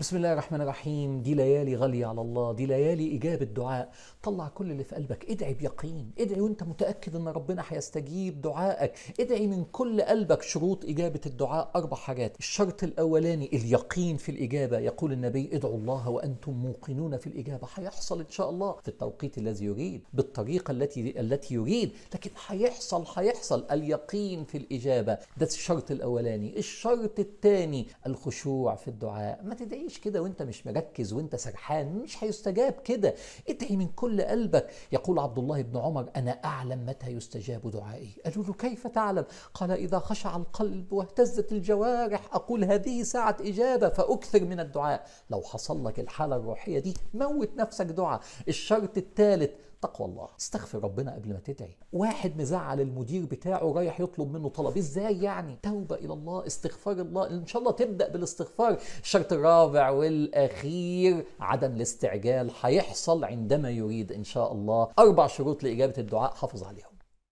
بسم الله الرحمن الرحيم دي ليالي غالية على الله دي ليالي إجابة دعاء طلع كل اللي في قلبك ادعي بيقين ادعي وانت متأكد ان ربنا هيستجيب دعائك ادعي من كل قلبك شروط إجابة الدعاء أربع حاجات الشرط الأولاني اليقين في الإجابة يقول النبي ادعوا الله وأنتم موقنون في الإجابة هيحصل إن شاء الله في التوقيت الذي يريد بالطريقة التي التي يريد لكن هيحصل هيحصل اليقين في الإجابة ده الشرط الأولاني الشرط الثاني الخشوع في الدعاء ما تدعيش تدعيش كده وانت مش مركز وانت سرحان مش هيستجاب كده ادعي من كل قلبك يقول عبد الله بن عمر انا اعلم متى يستجاب دعائي قالوا له كيف تعلم قال اذا خشع القلب واهتزت الجوارح اقول هذه ساعه اجابه فاكثر من الدعاء لو حصل لك الحاله الروحيه دي موت نفسك دعاء الشرط الثالث تقوى الله استغفر ربنا قبل ما تدعي واحد مزعل المدير بتاعه رايح يطلب منه طلب ازاي يعني توبه الى الله استغفار الله ان شاء الله تبدا بالاستغفار الشرط الرابع والاخير عدم الاستعجال هيحصل عندما يريد ان شاء الله اربع شروط لاجابه الدعاء حافظ عليهم